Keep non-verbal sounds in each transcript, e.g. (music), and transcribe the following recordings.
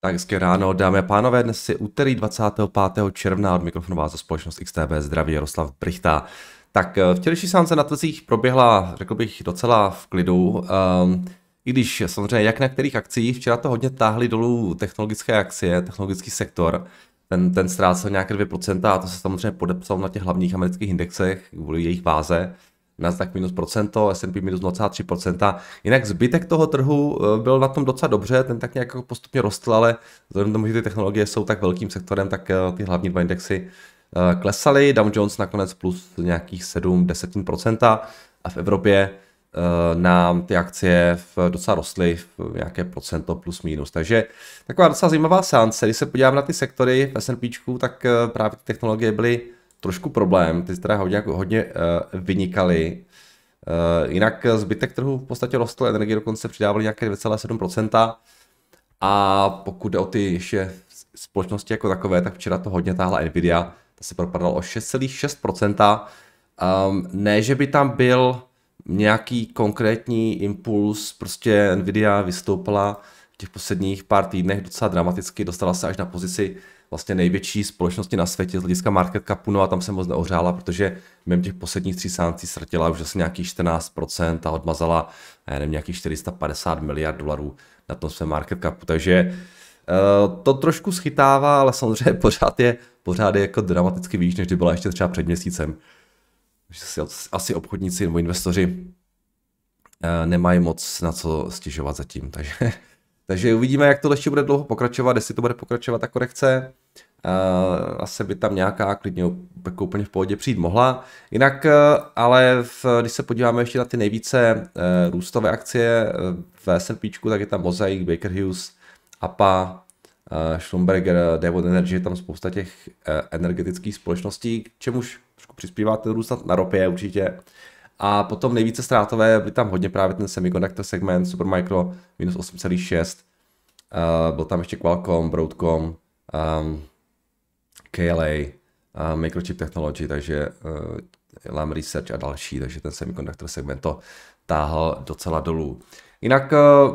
Tak hezké ráno, dámy a pánové, dnes je úterý 25. června od mikrofonu za společnost XTB zdraví Jaroslav Brichta. Tak eh, včerejší sánce na trzích proběhla, řekl bych, docela v klidu. Um, i když samozřejmě jak na kterých akcích, včera to hodně táhly dolů technologické akcie, technologický sektor, ten, ten ztrácel nějaké 2% a to se samozřejmě podepsalo na těch hlavních amerických indexech kvůli jejich váze. Nasdaq minus procento, S&P minus 0,3%. Jinak zbytek toho trhu eh, byl na tom docela dobře, ten tak nějak jako postupně rostl, ale vzhledem tomu, že ty technologie jsou tak velkým sektorem, tak eh, ty hlavní dva indexy eh, klesaly. Dow Jones nakonec plus nějakých 7 10 procenta a v Evropě nám ty akcie v, docela rostly v nějaké procento plus minus. Takže taková docela zajímavá seance. Když se podívám na ty sektory v S&P, tak právě ty technologie byly trošku problém. Ty teda hodně, hodně uh, vynikaly. Uh, jinak zbytek trhu v podstatě rostl, energie dokonce přidávaly nějaké 2,7%. A pokud jde o ty ještě společnosti jako takové, tak včera to hodně táhla Nvidia, ta se propadala o 6,6%. Um, ehm, ne, že by tam byl nějaký konkrétní impuls, prostě Nvidia vystoupila v těch posledních pár týdnech docela dramaticky, dostala se až na pozici vlastně největší společnosti na světě z hlediska market capu, no a tam se moc neohřála, protože mimo těch posledních tří sáncí ztratila už asi nějakých 14% a odmazala, nevím, nějakých 450 miliard dolarů na tom svém market capu, takže eh, to trošku schytává, ale samozřejmě (laughs) pořád je, pořád je jako dramaticky výš, než kdy byla ještě třeba před měsícem. asi obchodníci nebo investoři eh, nemají moc na co stěžovat zatím, takže takže uvidíme, jak to ještě bude dlouho pokračovat, jestli to bude pokračovat ta korekce. Uh, eh, asi by tam nějaká klidně jako úplně v pohodě přijít mohla. Jinak, uh, ale v, když se podíváme ještě na ty nejvíce uh, růstové akcie v S&P, tak je tam Mosaic, Baker Hughes, APA, uh, Schlumberger, Devon Energy, je tam spousta těch uh, energetických společností, k čemuž trošku přispívá ten růst na ropě určitě. A potom nejvíce ztrátové byly tam hodně právě ten semiconductor segment, Supermicro minus 8,6. Uh, eh, byl tam ještě Qualcomm, Broadcom, um, ehm, KLA, uh, ehm, Microchip Technology, takže uh, Lam Research a další, takže ten semiconductor segment to táhl docela dolů. Jinak uh,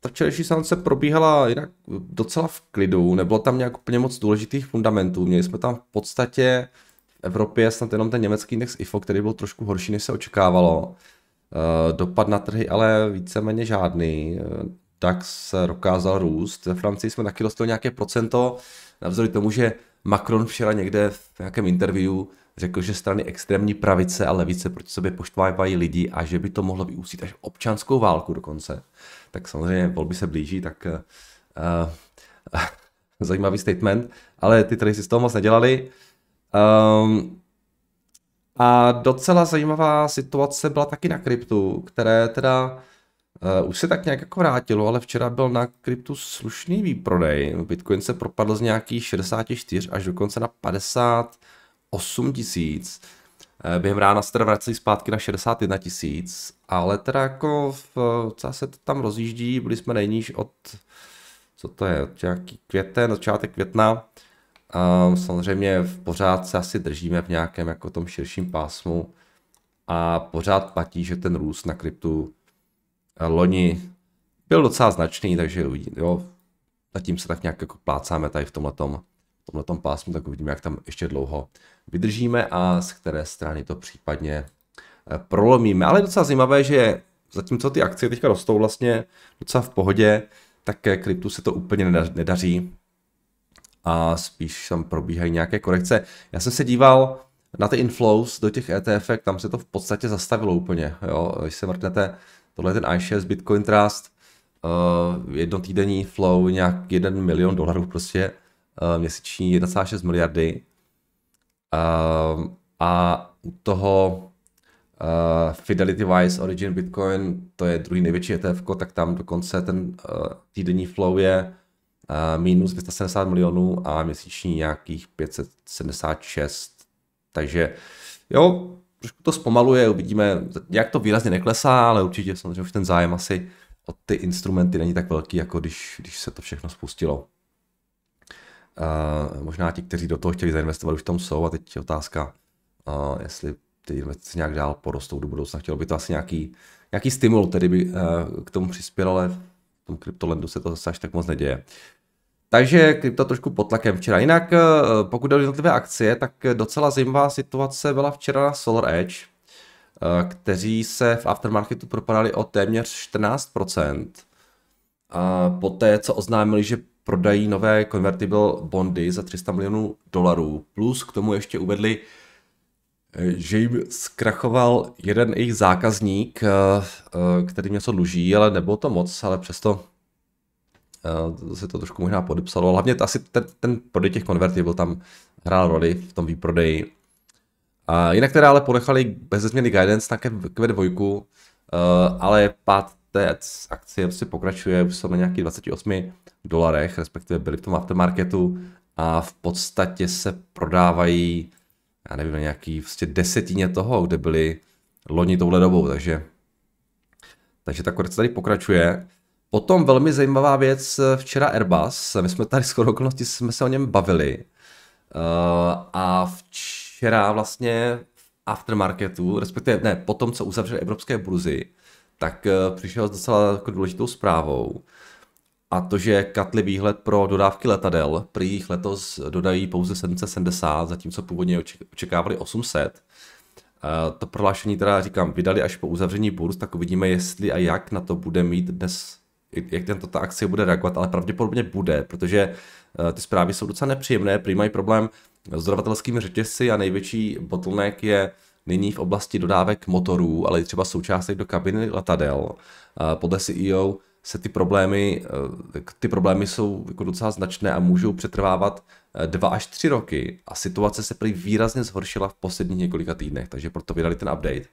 ta včerejší se probíhala jinak docela v klidu, nebylo tam nějak úplně moc důležitých fundamentů, měli jsme tam v podstatě uh, Evropě snad jenom ten německý index IFO, který byl trošku horší, než se očekávalo. Eh, dopad na trhy ale víceméně žádný. Eh, tak se dokázal růst. Ve Francii jsme taky dostali nějaké procento, navzdory tomu, že Macron včera někde v nějakém interview řekl, že strany extrémní pravice a levice proti sobě poštvávají lidi a že by to mohlo vyústit až občanskou válku dokonce. Tak samozřejmě volby se blíží, tak uh, uh, (laughs) zajímavý statement, ale ty trhy si z toho moc nedělali. Um, a docela zajímavá situace byla taky na kryptu, které teda uh, už se tak nějak jako vrátilo, ale včera byl na kryptu slušný výprodej. Bitcoin se propadl z nějakých 64 až dokonce na 58 tisíc. Uh, během rána se teda vraceli zpátky na 61 tisíc, ale teda jako v, co se to tam rozjíždí, byli jsme nejníž od, co to je, od nějaký květen, začátek května, Um, samozřejmě v pořád se asi držíme v nějakém jako tom širším pásmu a pořád platí, že ten růst na kryptu eh, loni byl docela značný, takže jo, zatím se tak nějak jako plácáme tady v tomhletom, v tomhletom pásmu, tak uvidíme, jak tam ještě dlouho vydržíme a z které strany to případně eh, prolomíme. Ale je docela zajímavé, že zatímco ty akcie teďka rostou vlastně docela v pohodě, tak eh, kryptu se to úplně nedaří a spíš tam probíhají nějaké korekce. Já jsem se díval na ty inflows do těch ETF, tam se to v podstatě zastavilo úplně. Jo? Když se mrknete, tohle je ten iShares Bitcoin Trust, uh, jednotýdenní flow nějak 1 milion dolarů prostě, uh, měsíční 1,6 miliardy. Uh, a u toho uh, Fidelity Wise Origin Bitcoin, to je druhý největší ETF, tak tam dokonce ten uh, týdenní flow je minus 270 milionů a měsíční nějakých 576. Takže jo, trošku to zpomaluje, uvidíme, jak to výrazně neklesá, ale určitě samozřejmě už ten zájem asi o ty instrumenty není tak velký, jako když, když se to všechno spustilo. Uh, možná ti, kteří do toho chtěli zainvestovat, už tam jsou a teď je otázka, uh, jestli ty investice nějak dál porostou do budoucna. Chtělo by to asi nějaký, nějaký stimul, který by uh, k tomu přispěl, ale tom kryptolendu se to zase až tak moc neděje. Takže krypto trošku pod tlakem včera. Jinak eh, pokud jde o jednotlivé akcie, tak docela zajímavá situace byla včera na Solar Edge, eh, kteří se v aftermarketu propadali o téměř 14%. A poté, co oznámili, že prodají nové convertible bondy za 300 milionů dolarů, plus k tomu ještě uvedli Eh, že jim zkrachoval jeden jejich zákazník, eh, eh, který něco dluží, ale nebylo to moc, ale přesto se to trošku možná podepsalo. Hlavně asi ten, ten prodej těch konvertibil tam hrál roli v tom výprodeji. A jinak teda ale ponechali bez změny guidance na Q2, ale pát té akcie si prostě pokračuje, už jsou na nějakých 28 dolarech, respektive byli v tom aftermarketu a v podstatě se prodávají já nevím, na nějaký vlastně desetině toho, kde byli loni touhle dobou, takže, takže ta korekce tady pokračuje. Potom velmi zajímavá věc, eh, včera Airbus, eh, my jsme tady skoro okolnosti, jsme se o něm bavili eh, a včera vlastně v aftermarketu, respektive ne, po tom, co uzavřeli evropské burzy, tak přišel s docela jako důležitou zprávou, a to, že katli výhled pro dodávky letadel, prý jich letos dodají pouze 770, zatímco původně očekávali 800. Eh, to prohlášení teda, říkám, vydali až po uzavření burz, tak uvidíme, jestli a jak na to bude mít dnes, jak tento ta akce bude reagovat, ale pravděpodobně bude, protože eh, ty zprávy jsou docela nepříjemné, prý mají problém s dodavatelskými řetězci a největší bottleneck je nyní v oblasti dodávek motorů, ale i třeba součástek do kabiny letadel. Eh, podle CEO se ty problémy, eh, ty problémy jsou jako docela značné a můžou přetrvávat eh, dva až tři roky a situace se prý výrazně zhoršila v posledních několika týdnech, takže proto vydali ten update.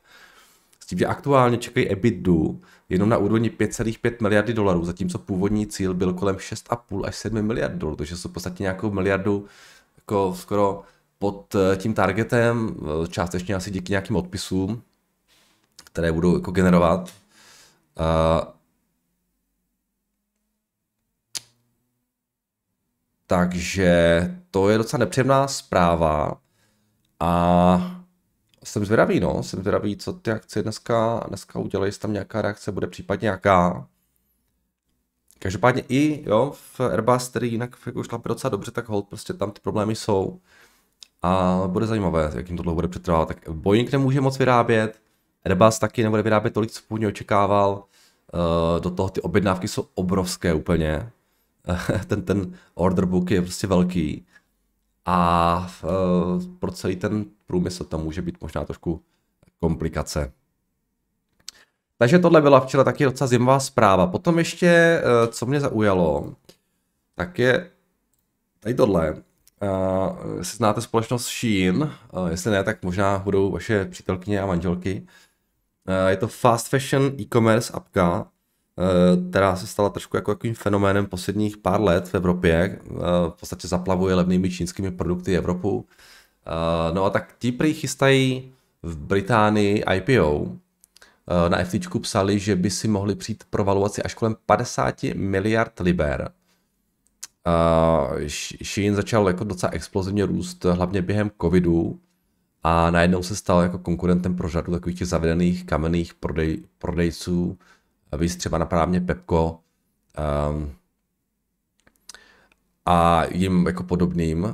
S tím, že aktuálně čekají EBITDA jenom na úrovni 5,5 miliardy dolarů, zatímco původní cíl byl kolem 6,5 až 7 miliard dolarů, takže jsou v podstatě nějakou miliardu jako skoro pod eh, tím targetem, částečně asi díky nějakým odpisům, které budou jako generovat. Uh, Takže to je docela nepříjemná zpráva a jsem zvědavý, no, jsem zvědavý, co ty akce dneska, dneska udělají, jestli tam nějaká reakce bude případně jaká. Každopádně i, jo, v Airbus, který jinak jako šlapí docela dobře, tak hold, prostě tam ty problémy jsou. A bude zajímavé, jak jim to dlouho bude přetrvávat. Tak Boeing nemůže moc vyrábět, Airbus taky nebude vyrábět tolik, co původně očekával. Eh, do toho ty objednávky jsou obrovské úplně. (laughs) ten, ten order book je prostě velký a e, pro celý ten průmysl tam může být možná trošku komplikace. Takže tohle byla včera taky docela zimová zpráva. Potom ještě, e, co mě zaujalo, tak je tady tohle. Uh, jestli znáte společnost Shein, uh, jestli ne, tak možná budou vaše přítelkyně a manželky. Uh, je to fast fashion e-commerce apka, Eh, která se stala trošku jako takovým fenoménem posledních pár let v Evropě. Eh, v podstatě zaplavuje levnými čínskými produkty Evropu. Eh, no a tak ti prý chystají v Británii IPO. Na FT psali, že by si mohli přijít pro valuaci až kolem 50 miliard liber. Shein začal jako docela explozivně růst, hlavně během covidu a najednou se stal jako konkurentem pro řadu takových těch zavedených kamenných prodej, prodejců, víc třeba napadá mě Pepko um, a jim jako podobným, uh,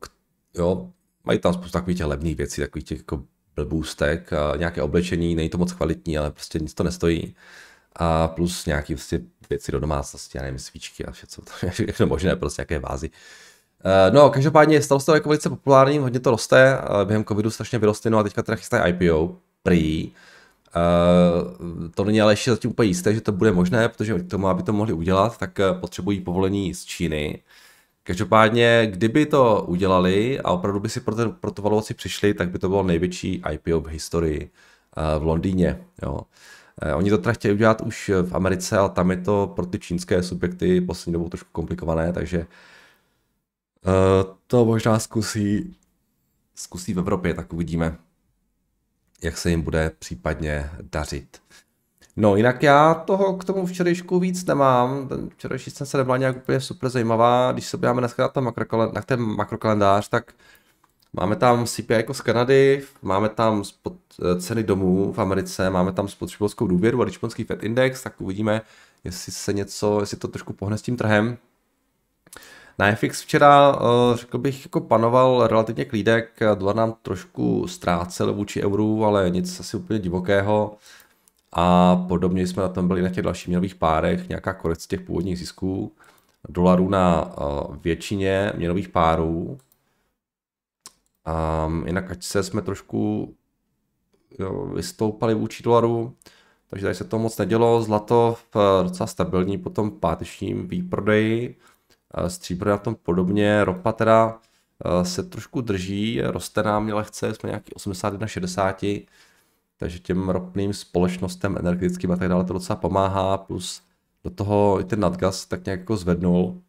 k, jo, mají tam spoustu takových těch levných věcí, takových těch jako blbůstek, uh, nějaké oblečení, není to moc kvalitní, ale prostě nic to nestojí. A plus nějaký prostě věci do domácnosti, já nevím, svíčky a vše, co to (laughs) je, všechno možné, prostě nějaké vázy. Eh, no, každopádně stalo se to jako velice populárním, hodně to roste, během covidu strašně vyrostlo no a teďka teda chystají IPO, prý, Eh, to není ale ještě zatím úplně jisté, že to bude možné, protože k tomu, aby to mohli udělat, tak eh, potřebují povolení z Číny. Každopádně, kdyby to udělali a opravdu by si pro, ten, pro to valuaci přišli, tak by to bylo největší IPO v historii eh, v Londýně. Jo. oni to teda chtěli udělat už v Americe, ale tam je to pro ty čínské subjekty poslední dobou trošku komplikované, takže to možná zkusí, zkusí v Evropě, tak uvidíme jak se jim bude případně dařit. No jinak já toho k tomu včerejšku víc nemám, ten včerejší jsem se nebyla nějak úplně super zajímavá, když se podíváme dneska na ten, na ten makrokalendář, tak máme tam CPI jako z Kanady, máme tam spod, ceny domů v Americe, máme tam spotřebitelskou důvěru a Richmondský Fed Index, tak uvidíme, jestli se něco, jestli to trošku pohne s tím trhem. Na FX včera, eh, řekl bych, jako panoval relativně klídek, dolar nám trošku ztrácel vůči euru, ale nic asi úplně divokého. A podobně jsme na tom byli na těch dalších měnových párech, nějaká korekce těch původních zisků dolarů na eh, většině měnových párů. Um, jinak ať se jsme trošku jo, vystoupali vůči dolaru, takže tady se to moc nedělo. Zlato v eh, docela stabilní po tom pátečním výprodeji. Eh, stříbro na tom podobně, ropa teda eh, se trošku drží, roste nám lehce, jsme nějaký 81 60, takže těm ropným společnostem energetickým a tak dále to docela pomáhá, plus do toho i ten nadgas tak nějak jako zvednul.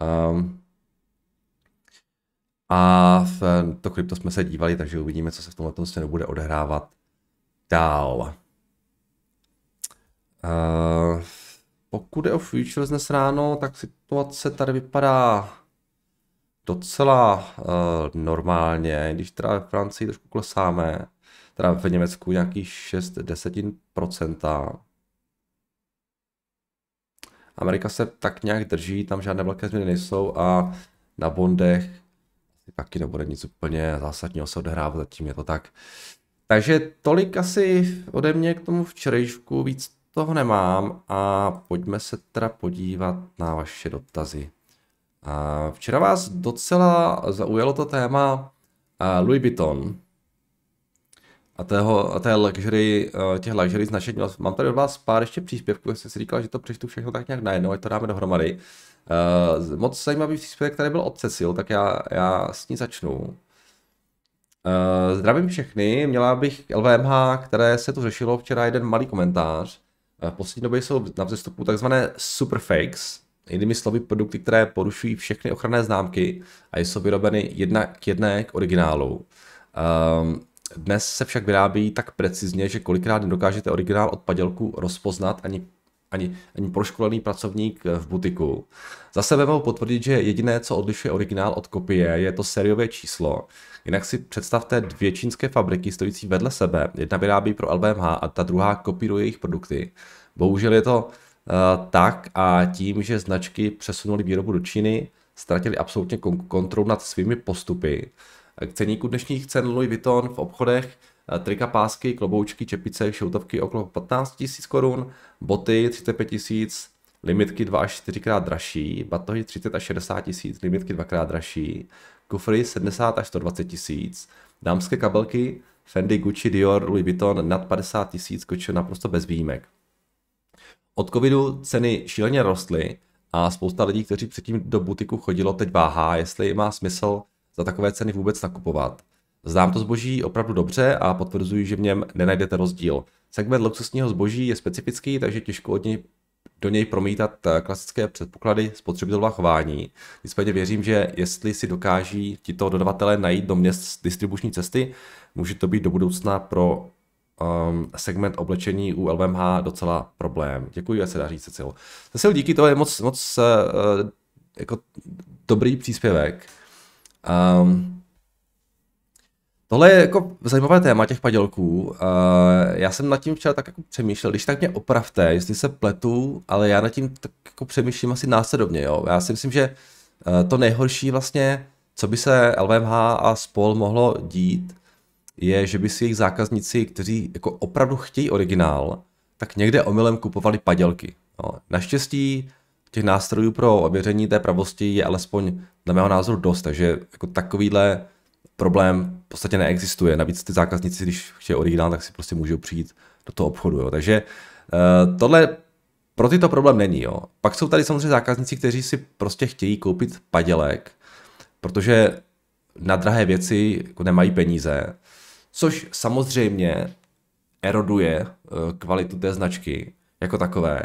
Ehm, a v to krypto jsme se dívali, takže uvidíme, co se v tomhle směru bude odehrávat dál. Uh, pokud je o futures dnes ráno, tak situace tady vypadá docela uh, normálně, když teda ve Francii trošku klesáme, teda v Německu nějaký 6 desetin procenta. Amerika se tak nějak drží, tam žádné velké změny nejsou a na bondech taky nebude nic úplně zásadního se odehrávat, zatím je to tak. Takže tolik asi ode mě k tomu včerejšku, víc toho nemám a pojďme se teda podívat na vaše dotazy. Včera vás docela zaujalo to téma Louis Vuitton a, tého, a té luxury, těch luxury značení. Mám tady od vás pár ještě příspěvků, jak jsem si říkal, že to přečtu všechno tak nějak najednou, ať to dáme dohromady. Moc zajímavý příspěvek který byl od Cecil, tak já, já s ní začnu. Zdravím všechny, měla bych LVMH, které se tu řešilo včera jeden malý komentář. Eh, v poslední době jsou na vzestupu tzv. superfakes, jinými slovy produkty, které porušují všechny ochranné známky a jsou vyrobeny jedna k jedné k originálu. Um, dnes se však vyrábí tak precizně, že kolikrát nedokážete originál od padělku rozpoznat ani, ani, ani proškolený pracovník eh, v butiku. Za sebe mohu potvrdit, že jediné, co odlišuje originál od kopie, je to sériové číslo, Jinak si představte dvě čínské fabriky stojící vedle sebe. Jedna vyrábí pro LVMH a ta druhá kopíruje jejich produkty. Bohužel je to uh, tak a tím, že značky přesunuly výrobu do Číny, ztratili absolutně kontrolu nad svými postupy. K ceníku dnešních cen Louis Vuitton v obchodech eh, trika, pásky, kloboučky, čepice, šoutovky okolo 15 000 korun, boty 35 000, limitky 2 až 4 krát dražší, batohy 30 až 60 tisíc, limitky dvakrát dražší, kufry 70 až 120 tisíc, dámské kabelky Fendi, Gucci, Dior, Louis Vuitton nad 50 tisíc kočil naprosto bez výjimek. Od covidu ceny šíleně rostly a spousta lidí, kteří předtím do butiku chodilo, teď váhá, jestli má smysl za takové ceny vůbec nakupovat. Znám to zboží opravdu dobře a potvrzuji, že v něm nenajdete rozdíl. Segment luxusního zboží je specifický, takže těžko od něj do něj promítat eh, klasické předpoklady spotřebitelova chování. Nicméně věřím, že jestli si dokáží tito dodavatelé najít do měst distribuční cesty, může to být do budoucna pro um, segment oblečení u LVMH docela problém. Děkuji, že se daří, Cecil. Cecil, díky, to je moc, moc uh, jako dobrý příspěvek. Um, Tohle je jako zajímavé téma těch padělků. Eh, já jsem nad tím včera tak jako přemýšlel, když tak mě opravte, jestli se pletu, ale já nad tím tak jako přemýšlím asi následovně. Jo? Já si myslím, že eh, to nejhorší vlastně, co by se LVMH a spol mohlo dít, je, že by si jejich zákazníci, kteří jako opravdu chtějí originál, tak někde omylem kupovali padělky. Jo? Naštěstí těch nástrojů pro ověření té pravosti je alespoň, dle mého názoru, dost, takže jako takovýhle problém v podstatě neexistuje. Navíc ty zákazníci, když chtějí originál, tak si prostě můžou přijít do toho obchodu. Jo. Takže eh, tohle pro tyto problém není. Jo. Pak jsou tady samozřejmě zákazníci, kteří si prostě chtějí koupit padělek, protože na drahé věci jako nemají peníze, což samozřejmě eroduje eh, kvalitu té značky jako takové.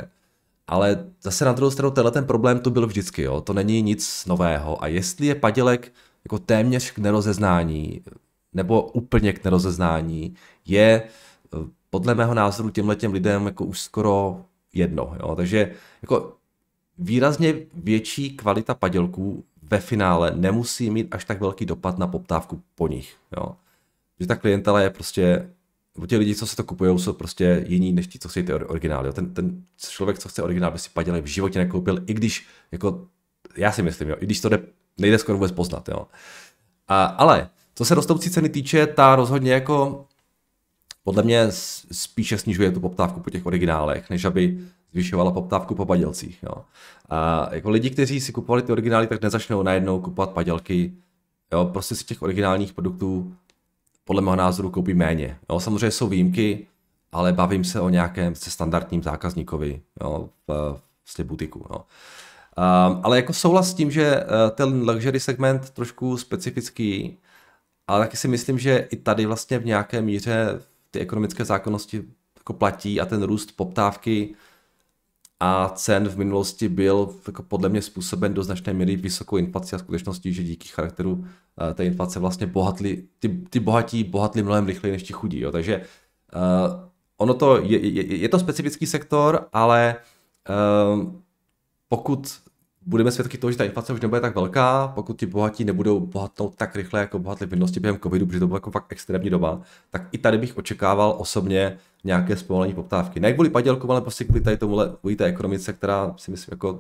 Ale zase na druhou stranu tenhle ten problém tu byl vždycky, jo. to není nic nového. A jestli je padělek jako téměř k nerozeznání, nebo úplně k nerozeznání, je eh, podle mého názoru těmhle těm lidem jako už skoro jedno. Jo? Takže jako výrazně větší kvalita padělků ve finále nemusí mít až tak velký dopad na poptávku po nich. Jo? Že ta klientela je prostě, ti lidi, co se to kupují, jsou prostě jiní než ti, co chtějí ty originály. Ten, ten člověk, co chce originál, by si padělek v životě nekoupil, i když jako já si myslím, jo, i když to jde nejde skoro vůbec poznat. Jo. A, ale co se rostoucí ceny týče, ta rozhodně jako podle mě spíše snižuje tu poptávku po těch originálech, než aby zvyšovala poptávku po padělcích. Jo. A jako lidi, kteří si kupovali ty originály, tak nezačnou najednou kupovat padělky. Jo. Prostě si těch originálních produktů podle mého názoru koupí méně. Jo. Samozřejmě jsou výjimky, ale bavím se o nějakém se standardním zákazníkovi jo, v, v butiku. Jo. Um, ale jako souhlas s tím, že eh, ten luxury segment trošku specifický, ale taky si myslím, že i tady vlastně v nějaké míře ty ekonomické zákonnosti jako platí a ten růst poptávky a cen v minulosti byl jako podle mě způsoben do značné míry vysokou inflací a skutečností, že díky charakteru uh, té inflace vlastně bohatli, ty, ty bohatí bohatli mnohem rychleji než ti chudí. Jo. Takže uh, ono to je, je, je to specifický sektor, ale uh, pokud budeme svědky toho, že ta inflace už nebude tak velká, pokud ti bohatí nebudou bohatnout tak rychle, jako bohatli v minulosti během covidu, protože to byla jako fakt extrémní doba, tak i tady bych očekával osobně nějaké zpomalení poptávky. Ne kvůli padělku, ale prostě kvůli tady tomuhle, kvůli té ekonomice, která si myslím jako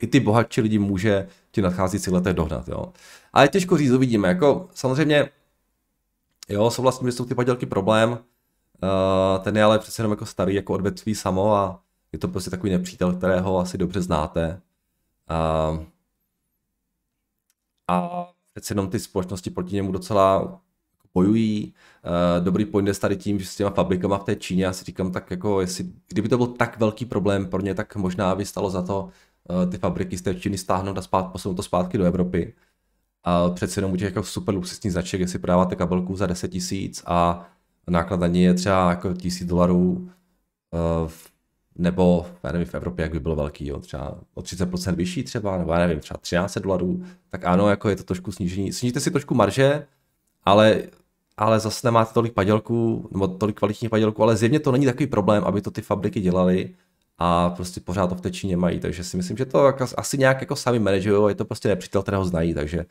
i ty bohatší lidi může ti nadcházející letech dohnat. Jo. Ale je těžko říct, uvidíme. Jako, samozřejmě, jo, souhlasím, že jsou ty padělky problém, uh, ten je ale přece jenom jako starý, jako odvetví samo a je to prostě takový nepřítel, kterého asi dobře znáte a, a přeci jenom ty společnosti proti němu docela bojují. E, dobrý point je tady tím, že s těma fabrikama v té Číně, já si říkám, tak jako, jestli, kdyby to byl tak velký problém pro ně, tak možná by stalo za to e, ty fabriky z té Číny stáhnout a zpát, posunout to zpátky do Evropy. A přece jenom u těch jako super luxusních značek, jestli prodáváte kabelku za 10 tisíc a náklad na ní je třeba jako tisíc dolarů, e, nebo já nevím, v Evropě, jak by bylo velký, jo, třeba o 30% vyšší třeba, nebo já nevím, třeba 13 dolarů, tak ano, jako je to trošku snížení. Snížíte si trošku marže, ale, ale zase nemáte tolik padělků, nebo tolik kvalitních padělků, ale zjevně to není takový problém, aby to ty fabriky dělaly a prostě pořád to v té mají, takže si myslím, že to jako asi nějak jako sami manažují, je to prostě nepřítel, kterého znají, takže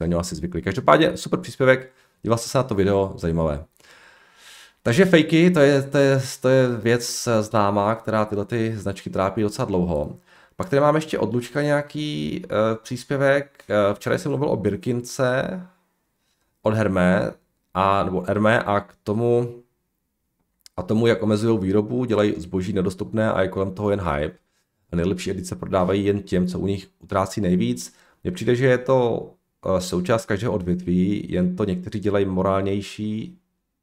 na něho asi zvykli. Každopádně super příspěvek, díval jste se na to video, zajímavé. Takže fejky, to je, to, je, to je věc známá, která tyhle ty značky trápí docela dlouho. Pak tady mám ještě od Lučka nějaký uh, příspěvek. Uh, včera jsem mluvil o Birkince od Hermé, a, nebo Hermé a k tomu, a tomu, jak omezují výrobu, dělají zboží nedostupné a je kolem toho jen hype. A nejlepší edice prodávají jen těm, co u nich utrácí nejvíc. Mně přijde, že je to eh, součást každého odvětví, jen to někteří dělají morálnější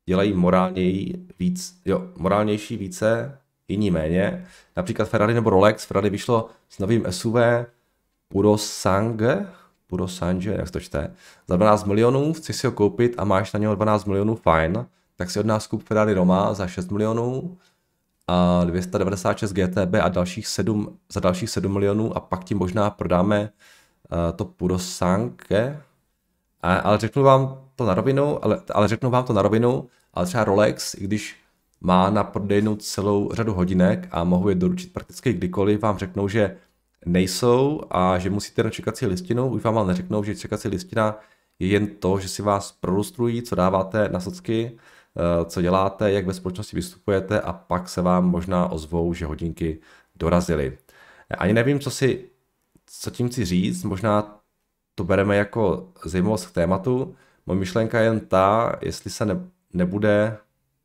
dělají morálněji víc, jo, morálnější více, jiní méně. Například Ferrari nebo Rolex. Ferrari vyšlo s novým SUV Purosange, Purosange, jak se to čte, za 12 milionů, chceš si ho koupit a máš na něho 12 milionů, fajn. Tak si od nás koup Ferrari Roma za 6 milionů, a 296 GTB a dalších 7, za dalších 7 milionů a pak ti možná prodáme uh, to Purosanke, a, ale řeknu vám to na rovinu, ale, ale řeknu vám to na rovinu, ale třeba Rolex, i když má na prodejnu celou řadu hodinek a mohou je doručit prakticky kdykoliv, vám řeknou, že nejsou a že musíte na čekací listinu. Už vám ale neřeknou, že čekací listina je jen to, že si vás prolustrují, co dáváte na socky, eh, co děláte, jak ve společnosti vystupujete a pak se vám možná ozvou, že hodinky dorazily. Ani nevím, co si co tím chci říct, možná to bereme jako zajímavost k tématu. Moje myšlenka je jen ta, jestli se ne, nebude,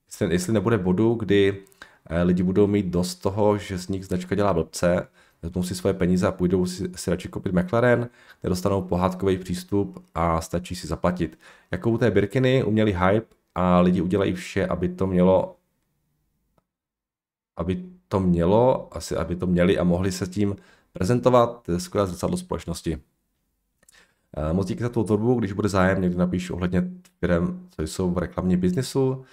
jestli, jestli nebude bodu, kdy eh, lidi budou mít dost toho, že z nich značka dělá blbce, vezmou si svoje peníze a půjdou si, si radši koupit McLaren, nedostanou pohádkový přístup a stačí si zaplatit. Jako u té Birkiny uměli hype a lidi udělají vše, aby to mělo aby to mělo, asi aby to měli a mohli se tím prezentovat, to je skvělé zrcadlo společnosti. Eh, moc díky za tu tvorbu, když bude zájem, někdy napíš ohledně firm, co jsou v reklamní biznesu,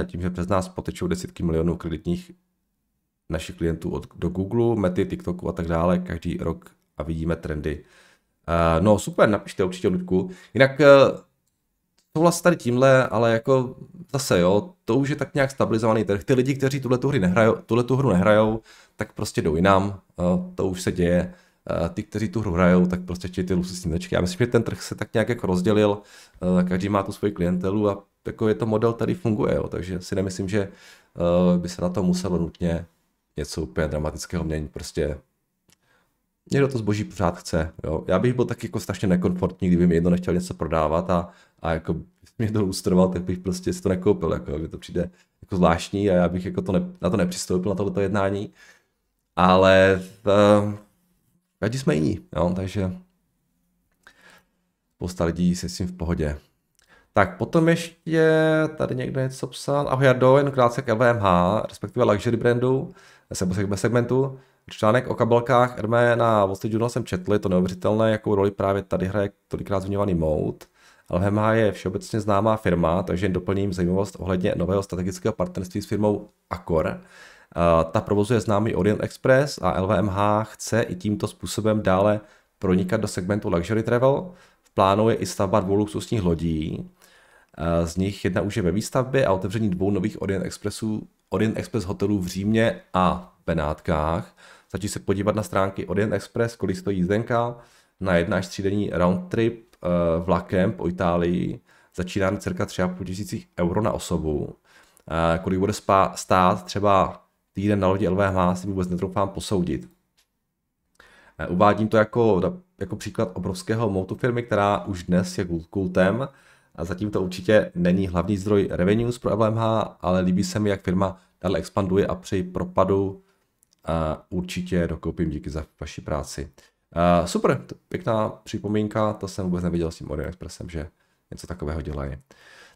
eh, tím, že přes nás potečou desítky milionů kreditních našich klientů od, do Google, Mety, TikToku a tak dále, každý rok a vidíme trendy. Eh, no super, napište určitě Ludku. Jinak to vlastně tady tímhle, ale jako zase jo, to už je tak nějak stabilizovaný trh. Ty lidi, kteří tuhle hru hru nehrajou, tak prostě jdou jinam, to už se děje. Eh, ty, kteří tu hru hrajou, tak prostě chtějí ty lucy snídačky. Já myslím, že ten trh se tak nějak jako rozdělil, eh, každý má tu svoji klientelu a jako je to model, tady funguje, jo. takže si nemyslím, že eh, by se na to muselo nutně něco úplně dramatického měnit, prostě někdo to zboží pořád chce. Jo. Já bych byl taky jako strašně nekomfortní, kdyby mi jedno nechtěl něco prodávat a, a jako (laughs) mě to lustroval, tak bych prostě si to nekoupil. Jako, by to přijde jako zvláštní a já bych jako to ne, na to nepřistoupil na tohleto jednání. Ale uh, Každý jsme jiní, jo? takže spousta lidí se s tím v pohodě. Tak potom ještě tady někdo něco psal. Ahoj Jardo, jen krátce k LVMH, respektive luxury brandu, nebo segmentu. Článek o kabelkách Hermé na Wall Street Journal jsem četl, je to neuvěřitelné, jakou roli právě tady hraje tolikrát zmiňovaný mout. LVMH je všeobecně známá firma, takže jen doplním zajímavost ohledně nového strategického partnerství s firmou Accor, Eh, ta provozuje známý Orient Express a LVMH chce i tímto způsobem dále pronikat do segmentu luxury travel. V plánu je i stavba dvou luxusních lodí. Eh, z nich jedna už je ve výstavbě a otevření dvou nových Orient, Expressů, Orient Express hotelů v Římě a Benátkách. Stačí se podívat na stránky Orient Express, kolik stojí jízdenka na jedna až třídenní round trip eh, vlakem po Itálii. Začíná cirka 3,5 tisících euro na osobu. Kolik bude stát třeba týden na lodi LVH si vůbec netroufám posoudit. Eh, uvádím to jako, jako příklad obrovského moutu firmy, která už dnes je kultem. A zatím to určitě není hlavní zdroj revenues pro LVMH, ale líbí se mi, jak firma dále expanduje a při propadu a určitě dokoupím díky za vaši práci. A super, pěkná připomínka, to jsem vůbec neviděl s tím Orion Expressem, že něco takového dělají.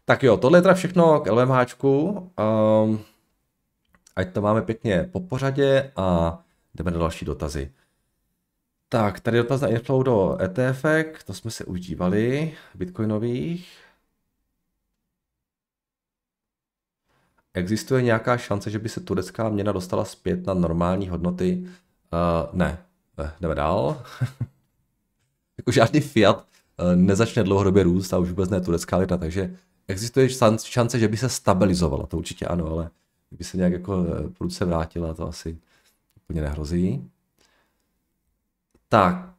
Tak jo, tohle je teda všechno k LMHčku. Um, ehm, ať to máme pěkně po pořadě a jdeme na další dotazy. Tak, tady dotaz na inflow do ETF, to jsme se už dívali, bitcoinových. Existuje nějaká šance, že by se turecká měna dostala zpět na normální hodnoty? Uh, ne. ne, eh, jdeme dál. (laughs) jako žádný fiat eh, nezačne dlouhodobě růst a už vůbec ne turecká lira, takže existuje šance, že by se stabilizovala, to určitě ano, ale kdyby se nějak jako eh, prudce vrátila, to asi úplně nehrozí. Tak,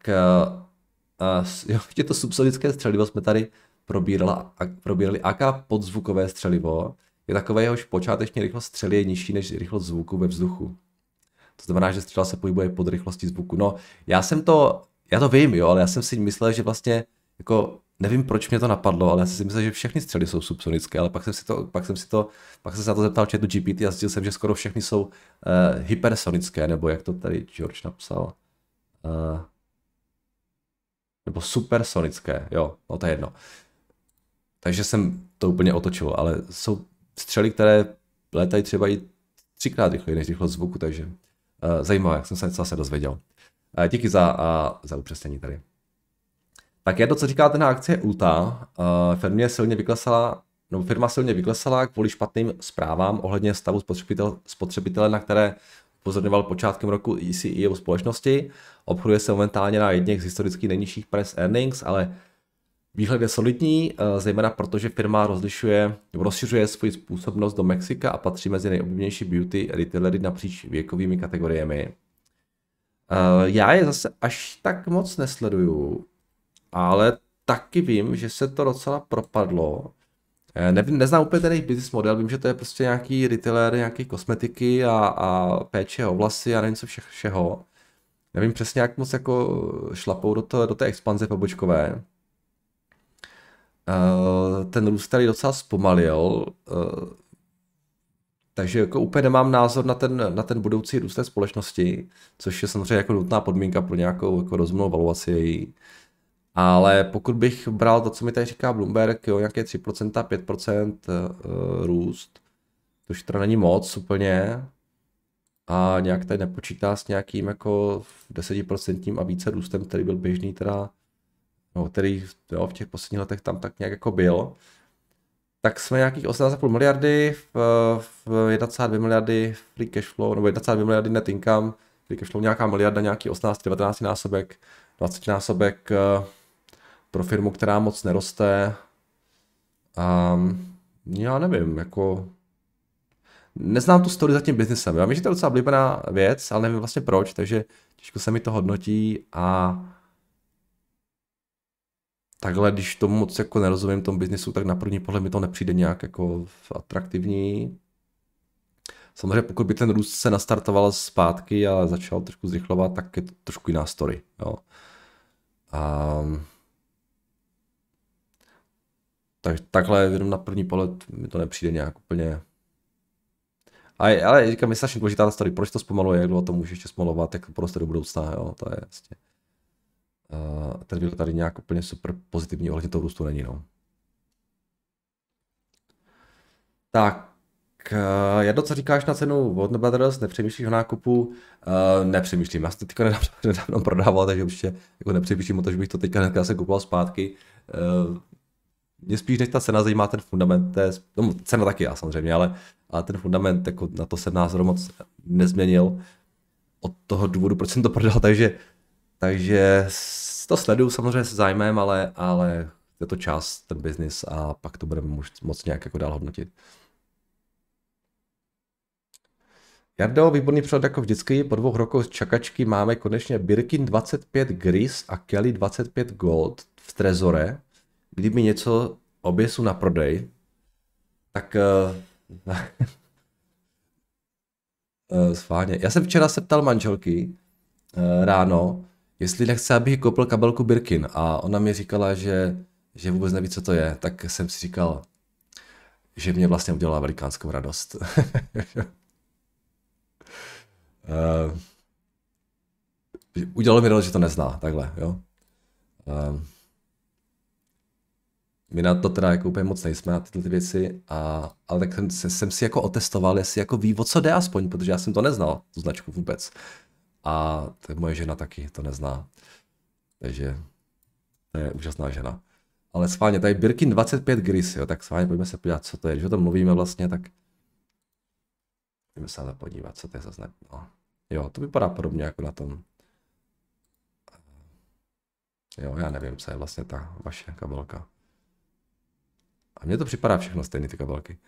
uh, jo, (laughs) to subsonické střelivo, jsme tady probírala, probírali AK podzvukové střelivo. Je takové, jehož počáteční rychlost střely je nižší než rychlost zvuku ve vzduchu. To znamená, že střela se pohybuje pod rychlostí zvuku. No, já jsem to, já to vím, jo, ale já jsem si myslel, že vlastně jako nevím, proč mě to napadlo, ale já si myslím, že všechny střely jsou subsonické, ale pak jsem si to, pak jsem si to, pak jsem se na to zeptal četu GPT a zjistil jsem, že skoro všechny jsou uh, hypersonické, nebo jak to tady George napsal. Uh, nebo supersonické, jo, no to je jedno. Takže jsem to úplně otočil, ale jsou střely, které letají třeba i třikrát rychleji než rychlost zvuku, takže uh, zajímavé, jak jsem se něco zase dozvěděl. Uh, díky za, uh, za upřesnění tady. Tak to, co říkáte na akci Ulta. uh, firmě silně vyklesala, no, firma silně vyklesala kvůli špatným zprávám ohledně stavu spotřebitel, spotřebitele, na které upozorňoval počátkem roku i o společnosti. Obchoduje se momentálně na jedněch z historicky nejnižších press earnings, ale výhled je solidní, eh, zejména protože firma rozlišuje, rozšiřuje svoji způsobnost do Mexika a patří mezi nejoblíbenější beauty retailery napříč věkovými kategoriemi. Eh, já je zase až tak moc nesleduju ale taky vím, že se to docela propadlo. Eh, nevím, neznám úplně ten jejich business model, vím, že to je prostě nějaký retailer, nějaký kosmetiky a, a péče o vlasy a nevím co vše, všeho. Nevím přesně, jak moc jako šlapou do, to, do té expanze pobočkové. Eh, ten růst tady docela zpomalil, eh, takže jako úplně nemám názor na ten, na ten budoucí růst té společnosti, což je samozřejmě jako nutná podmínka pro nějakou jako rozumnou valuaci její. Ale pokud bych bral to, co mi tady říká Bloomberg, jo, nějaké 3%, 5% eh, eh, růst, to už teda není moc úplně, a nějak tady nepočítá s nějakým jako 10% a více růstem, který byl běžný teda, no, který jo, v těch posledních letech tam tak nějak jako byl, tak jsme nějakých 18,5 miliardy, v, v 1,2 miliardy free cash flow, nebo 1,2 miliardy net income, free cash flow nějaká miliarda, nějaký 18-19 násobek, 20 násobek eh, pro firmu, která moc neroste. A já nevím, jako neznám tu story za tím biznesem. Já vím, že to je docela oblíbená věc, ale nevím vlastně proč, takže těžko se mi to hodnotí a takhle, když tomu moc jako nerozumím tom biznesu, tak na první pohled mi to nepřijde nějak jako atraktivní. Samozřejmě pokud by ten růst se nastartoval zpátky a začal trošku zrychlovat, tak je to trošku jiná story. Jo. Um tak, takhle jenom na první pohled mi to nepřijde nějak úplně. A, ale říkám, je strašně důležitá ta story, proč to zpomaluje, jak dlouho to může ještě zpomalovat, jak to poroste do budoucna, jo, to je jasně. Uh, ten byl tady nějak úplně super pozitivní ohledně toho růstu není, no. Tak, uh, eh, Jado, co říkáš na cenu Warner Brothers, nepřemýšlíš o nákupu? Uh, nepřemýšlím, já jsem to teďka nedávno, (laughs) nedávno prodával, takže určitě jako nepřemýšlím o to, že bych to teďka hnedka se kupoval zpátky. Uh, mě spíš než ta cena zajímá ten fundament, to je, no, cena taky já samozřejmě, ale, ale ten fundament jako na to se názor moc nezměnil od toho důvodu, proč jsem to prodal, takže, takže to sleduju samozřejmě se zájmem, ale, ale je to čas, ten biznis a pak to budeme moc nějak jako dál hodnotit. Jardo, výborný převod jako vždycky, po dvou rokoch čakačky máme konečně Birkin 25 Gris a Kelly 25 Gold v Trezore kdyby něco oběsu na prodej, tak... Uh, eh, uh, (laughs) eh, sváně. Já jsem včera se ptal manželky uh, ráno, jestli nechce, abych koupil kabelku Birkin a ona mi říkala, že, že vůbec neví, co to je, tak jsem si říkal, že mě vlastně udělala velikánskou radost. uh, (laughs) udělalo mi radost, že to nezná, takhle, jo. Um my na to teda jako úplně moc nejsme na tyhle věci, a, ale tak jsem, jsem si jako otestoval, jestli jako ví, o co jde aspoň, protože já jsem to neznal, tu značku vůbec. A to moje žena taky to nezná. Takže to je úžasná žena. Ale schválně, tady Birkin 25 Gris, jo, tak schválně pojďme se podívat, co to je. Když o tom mluvíme vlastně, tak pojďme se na to podívat, co to je za znak. No. Jo, to vypadá podobně jako na tom. Jo, já nevím, co je vlastně ta vaše kabelka. A mně to připadá všechno stejný, ty kabelky.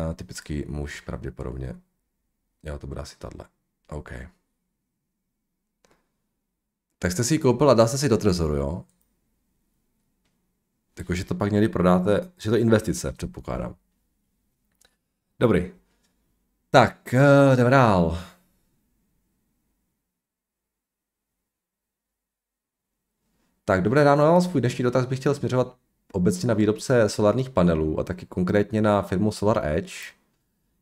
A typický muž pravděpodobně. Jo, to bude asi tahle. OK. Tak jste si ji koupil a dá se si do trezoru, jo? Takže to pak někdy prodáte, že to investice, předpokládám. Dobrý. Tak, eh, jdeme dál. Tak, dobré ráno, svůj dnešní dotaz bych chtěl směřovat obecně na výrobce solárních panelů a taky konkrétně na firmu Solar Edge.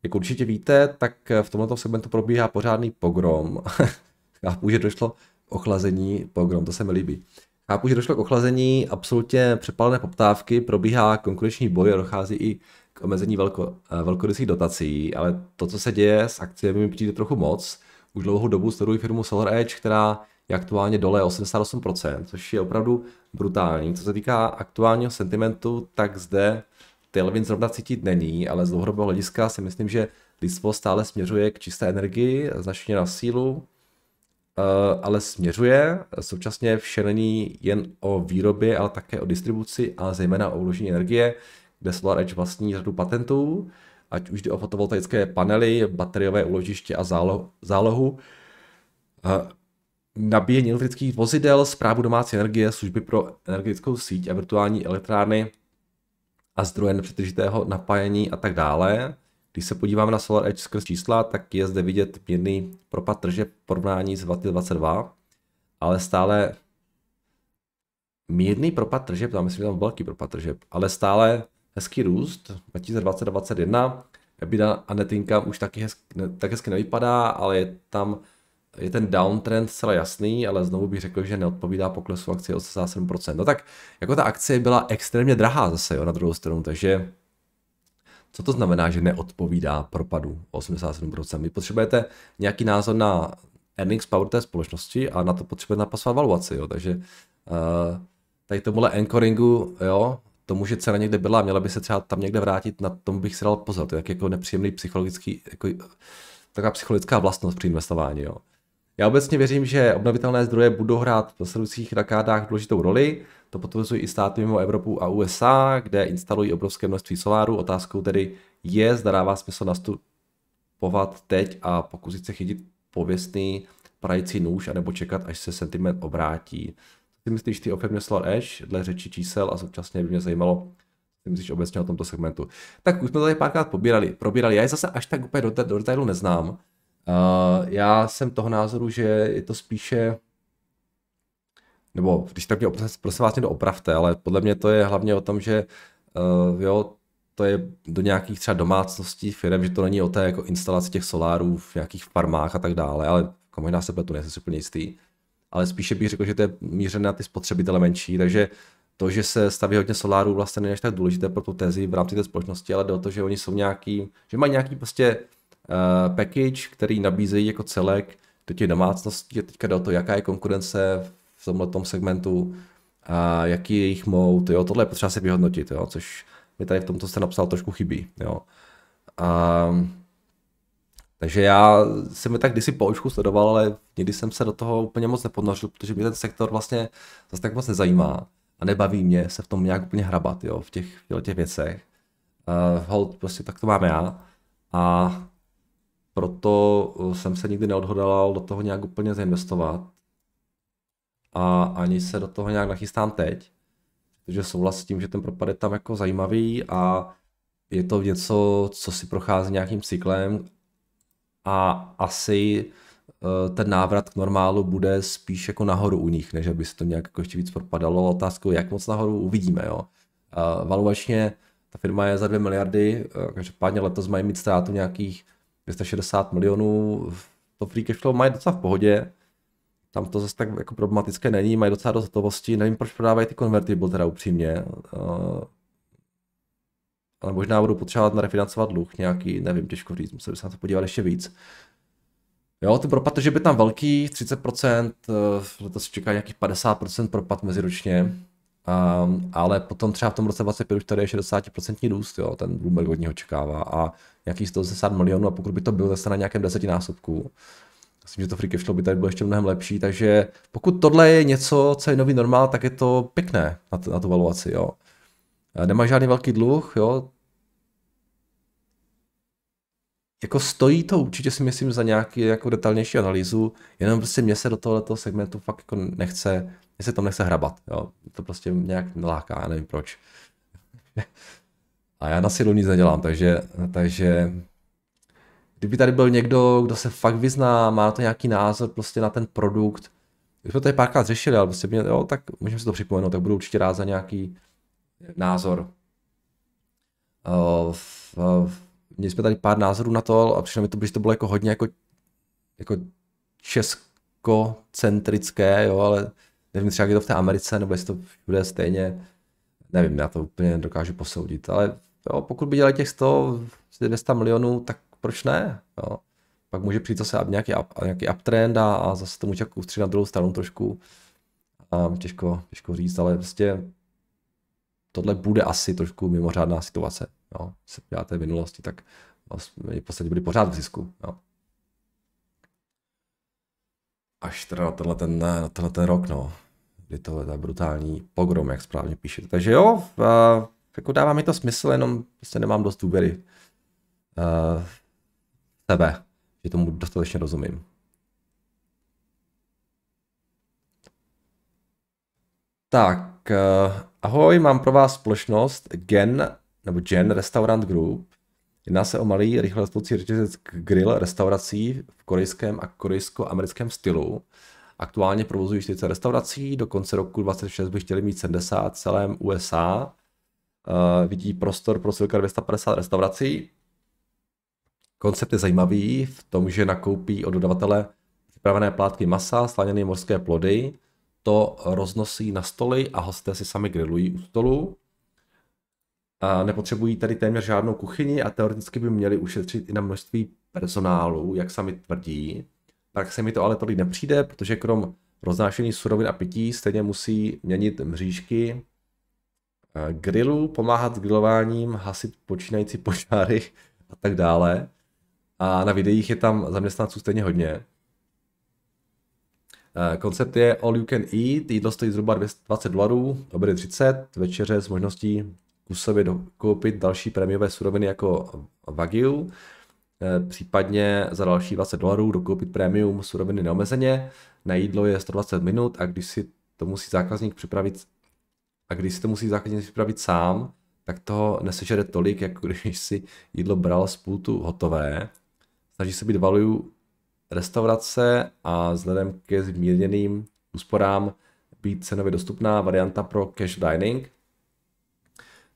Jak určitě víte, tak v tomto segmentu probíhá pořádný pogrom. (laughs) Chápu, že došlo k ochlazení, pogrom, to se mi líbí. Chápu, že došlo k ochlazení absolutně přepálené poptávky, probíhá konkurenční boj a dochází i k omezení velko, eh, velkorysých dotací, ale to, co se děje s akciemi, mi přijde trochu moc. Už dlouhou dobu sleduji firmu Solar Edge, která je aktuálně dole 88%, což je opravdu brutální. Co se týká aktuálního sentimentu, tak zde Tailwind zrovna cítit není, ale z dlouhodobého hlediska si myslím, že lidstvo stále směřuje k čisté energii, značně na sílu, eh, ale směřuje. Současně vše není jen o výrobě, ale také o distribuci a zejména o uložení energie, kde Solar Edge vlastní řadu patentů, ať už jde o fotovoltaické panely, bateriové uložiště a zálohu. zálohu. Eh, nabíjení elektrických vozidel, zprávu domácí energie, služby pro energetickou síť a virtuální elektrárny a zdroje nepřetržitého napájení a tak dále. Když se podíváme na Solar Edge skrz čísla, tak je zde vidět mírný propad trže v porovnání s 2022, ale stále mírný propad tržeb, tam myslím, že tam velký propad tržeb, ale stále hezký růst 2020-2021. EBITDA a netinka už taky hezky, ne, tak hezky nevypadá, ale je tam je ten downtrend zcela jasný, ale znovu bych řekl, že neodpovídá poklesu akcie o 87%. No tak, jako ta akcie byla extrémně drahá zase, jo, na druhou stranu, takže co to znamená, že neodpovídá propadu 87%? Vy potřebujete nějaký názor na earnings power té společnosti a na to potřebujete napasovat valuaci, jo, takže uh, tady tomuhle anchoringu, jo, tomu, že cena někde byla, měla by se třeba tam někde vrátit, na tom bych si dal pozor, to je tak jako nepříjemný psychologický, jako, taková psychologická vlastnost při investování, jo. Já obecně věřím, že obnovitelné zdroje budou hrát v sledujících rakádách důležitou roli. To potvrzují i státy mimo Evropu a USA, kde instalují obrovské množství soláru. Otázkou tedy je, zda dává smysl nastupovat teď a pokusit se chytit pověstný prající nůž, anebo čekat, až se sentiment obrátí. Co si myslíš ty o firmě Solar Edge, dle řeči čísel a současně by mě zajímalo, co myslíš obecně o tomto segmentu. Tak už jsme to tady párkrát pobírali, probírali, já je zase až tak úplně do, do detailu neznám, Eh, já jsem toho názoru, že je to spíše, nebo když tak mě, prosím vás, mě to opravte, ale podle mě to je hlavně o tom, že uh, jo, to je do nějakých třeba domácností firm, že to není o té jako instalaci těch solárů v nějakých farmách a tak dále, ale jako možná se pletu, nejsem si úplně jistý. Ale spíše bych řekl, že to je mířené na ty spotřebitele menší, takže to, že se staví hodně solárů, vlastně není až tak důležité pro tu tezi v rámci té společnosti, ale jde o to, že oni jsou nějaký, že mají nějaký prostě Eh, package, který nabízejí jako celek do těch domácností a teďka do toho, jaká je konkurence v tomhle segmentu, a jaký je jejich mout, jo, tohle je potřeba si vyhodnotit, jo, což mi tady v tomto se napsal trošku chybí, jo. A, ehm, takže já jsem mi tak kdysi po očku sledoval, ale nikdy jsem se do toho úplně moc neponořil, protože mě ten sektor vlastně zase tak moc nezajímá a nebaví mě se v tom nějak úplně hrabat, jo, v těch, v těch věcech. Uh, hold, prostě tak to mám já. A proto eh, jsem se nikdy neodhodlal do toho nějak úplně zainvestovat a ani se do toho nějak nachystám teď, protože souhlasím s tím, že ten propad je tam jako zajímavý a je to něco, co si prochází nějakým cyklem a asi eh, ten návrat k normálu bude spíš jako nahoru u nich, než aby se to nějak jako ještě víc propadalo. Otázkou, jak moc nahoru, uvidíme. Jo. Eh, valuačně ta firma je za 2 miliardy, každopádně letos mají mít ztrátu nějakých 260 milionů, to free flow mají docela v pohodě, tam to zase tak jako problematické není, mají docela dost hotovosti, nevím proč prodávají ty convertible teda upřímně, eh, ale možná budou potřebovat refinancovat dluh nějaký, nevím, těžko říct, musel bych se na to podívat ještě víc. Jo, ten propad, že by tam velký, 30%, eh, letos čeká nějakých 50% propad meziročně. Um, ale potom třeba v tom roce 25 už tady je 60% růst, jo, ten Bloomberg od něho očekává a nějakých 180 milionů a pokud by to bylo zase na nějakém desetinásobku, myslím, že to free cash flow by tady bylo ještě mnohem lepší, takže pokud tohle je něco, co je nový normál, tak je to pěkné na, t- na tu valuaci, jo. Eh, nemá žádný velký dluh, jo. Jako stojí to určitě si myslím za nějaký jako detailnější analýzu, jenom prostě mě se do tohoto segmentu fakt jako nechce mě se tam nechce hrabat, jo. To prostě nějak neláká, já nevím proč. a já na silu nic nedělám, takže, takže kdyby tady byl někdo, kdo se fakt vyzná, má na to nějaký názor prostě na ten produkt, už jsme to tady párkrát řešili, ale prostě mě, jo, tak můžeme si to připomenout, tak budu určitě rád za nějaký názor. Uh, uh, měli jsme tady pár názorů na to a přišlo mi to, že to bylo jako hodně jako, jako česko-centrické, jo, ale nevím třeba, jak je to v té Americe, nebo jestli to bude stejně, nevím, já to úplně nedokážu posoudit, ale jo, pokud by dělali těch 100, 200 milionů, tak proč ne? Jo. Pak může přijít zase nějaký, up, nějaký uptrend a, a zase to může jako ustřít na druhou stranu trošku. A těžko, těžko říct, ale prostě tohle bude asi trošku mimořádná situace. Jo. Když se podíváte v minulosti, tak vlastně v podstatě byli pořád v zisku. Jo. Až teda na tenhle ten, na tenhle ten rok, no je to je brutální pogrom, jak správně píšete. Takže jo, a, jako dává mi to smysl, jenom prostě nemám dost důvěry uh, sebe, že tomu dostatečně rozumím. Tak, uh, ahoj, mám pro vás společnost Gen, nebo Gen Restaurant Group. Jedná se o malý, rychle rostoucí řetězec grill restaurací v korejském a korejsko-americkém stylu. Aktuálně provozují 40 restaurací, do konce roku 26 by chtěli mít 70 v celém USA. Uh, eh, vidí prostor pro cirka 250 restaurací. Koncept je zajímavý v tom, že nakoupí od dodavatele připravené plátky masa, slaněné morské plody, to roznosí na stoly a hosté si sami grillují u stolu. A eh, nepotřebují tady téměř žádnou kuchyni a teoreticky by měli ušetřit i na množství personálu, jak sami tvrdí. Tak se mi to ale tolik nepřijde, protože krom roznášení surovin a pití stejně musí měnit mřížky eh, grilu, pomáhat s grilováním, hasit počínající požáry (laughs) a tak dále. A na videích je tam zaměstnanců stejně hodně. Eh, koncept je all you can eat, jídlo stojí zhruba 20 dolarů, obědy 30, večeře s možností kusově dokoupit další prémiové suroviny jako Wagyu, Eh, případně za další 20 dolarů dokoupit premium suroviny neomezeně, na jídlo je 120 minut a když si to musí zákazník připravit a když si to musí zákazník připravit sám, tak toho nesežere tolik, jako (laughs) když si jídlo bral z pultu hotové. Snaží se být value restaurace a vzhledem ke zmírněným úsporám být cenově dostupná varianta pro cash dining.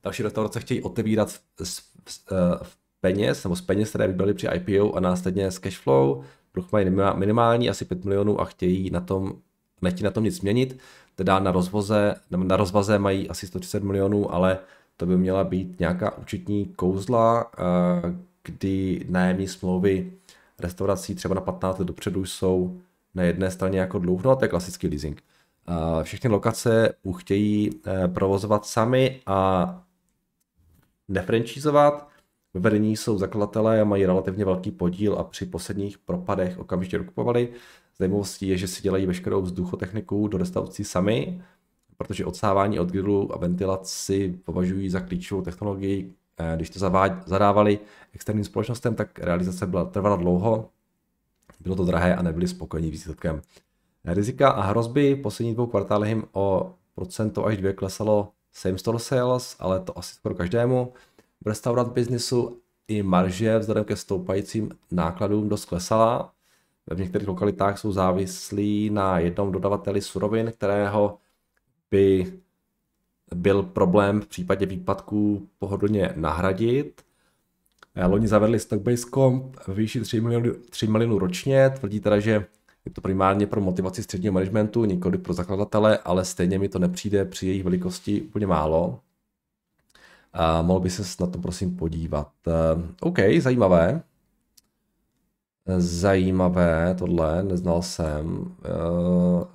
Další restaurace chtějí otevírat v, v, v, v peněz, nebo z peněz, které vybrali při IPO a následně z flow. Pruch mají minimální, asi 5 milionů a chtějí na tom, nechtějí na tom nic změnit. teda na rozvoze, na rozvaze mají asi 130 milionů, ale to by měla být nějaká účetní kouzla, eh, kdy nájemní smlouvy restaurací třeba na 15 let dopředu jsou na jedné straně jako dluh, no to je klasický leasing. Eh, všechny lokace chtějí eh, provozovat sami a nefranchizovat, ve vedení jsou zakladatelé a mají relativně velký podíl a při posledních propadech okamžitě dokupovali. Zajímavostí je, že si dělají veškerou vzduchotechniku do restaurací sami, protože odsávání od grilu a ventilaci považují za klíčovou technologii. Eh, když to zadávali externím společnostem, tak realizace byla trvala dlouho, bylo to drahé a nebyli spokojeni výsledkem. Eh, rizika a hrozby poslední dvou kvartálech jim o procento až dvě klesalo same store sales, ale to asi skoro každému restaurant biznisu i marže vzhledem ke stoupajícím nákladům dost klesala. V některých lokalitách jsou závislí na jednom dodavateli surovin, kterého by byl problém v případě výpadků pohodlně nahradit. Eh, loni zavedli stock-based comp výši 3 milionů, 3 milionů ročně, tvrdí teda, že je to primárně pro motivaci středního managementu, nikoli pro zakladatele, ale stejně mi to nepřijde při jejich velikosti úplně málo. A mohl by se na to prosím podívat. Ehm, OK, zajímavé. Zajímavé tohle, neznal jsem.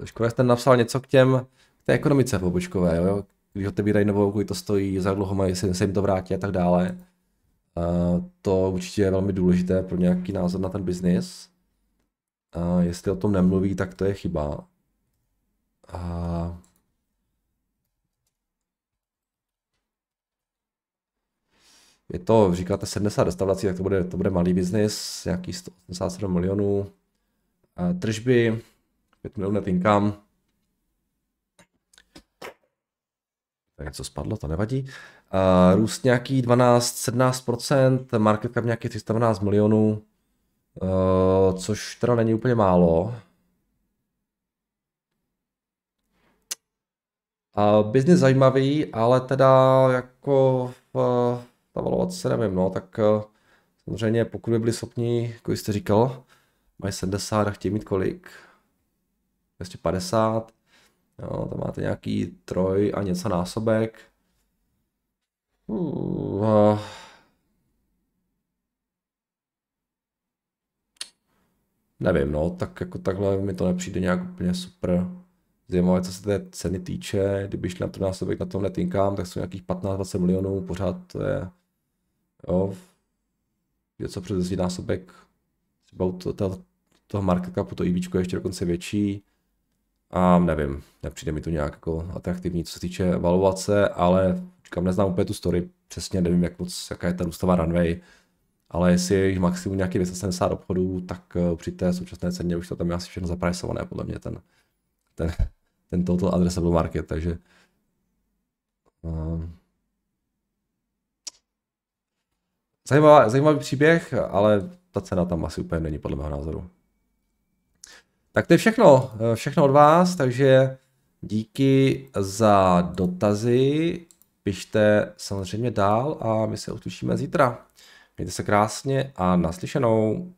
Ehm, škoda, jste napsal něco k těm, k té ekonomice pobočkové, jo? Když otevírají novou, kolik to stojí, za dlouho mají, jestli se jim to vrátí a tak dále. Ehm, to určitě je velmi důležité pro nějaký názor na ten biznis. Jestli o tom nemluví, tak to je chyba. je to, říkáte 70 restaurací, tak to bude, to bude malý biznis, nějaký 187 milionů. E, tržby, 5 milionů net income. něco spadlo, to nevadí. Uh, růst nějaký 12-17%, market cap nějaký 312 milionů, eh, což teda není úplně málo. Uh, business zajímavý, ale teda jako uh, navalovat se nevím, no, tak eh, samozřejmě pokud by byli schopni, jako jste říkal, mají 70 a chtějí mít kolik? 250, jo, tam máte nějaký troj a něco násobek. Uh, uh. Nevím, no, tak jako takhle mi to nepřijde nějak úplně super. Zajímavé, co se té ceny týče, kdyby šli na to násobek na tom netinkám, tak jsou nějakých 15-20 milionů, pořád to je Jo, je to přes násobek třeba to, to, toho market capu, to IVčko e je ještě dokonce větší. A nevím, nepřijde mi to nějak jako atraktivní, co se týče valuace, ale říkám, neznám úplně tu story, přesně nevím, jak moc, jaká je ta růstová runway, ale jestli je jich maximum nějaký 270 obchodů, tak eh, při té současné ceně už to tam je asi všechno zaprajsované, podle mě ten, ten, ten total addressable market, takže ehm, Zajímavá, zajímavý příběh, ale ta cena tam asi úplně není podle mého názoru. Tak to je všechno, eh, všechno od vás, takže díky za dotazy, pište samozřejmě dál a my se uslyšíme zítra. Mějte se krásně a naslyšenou.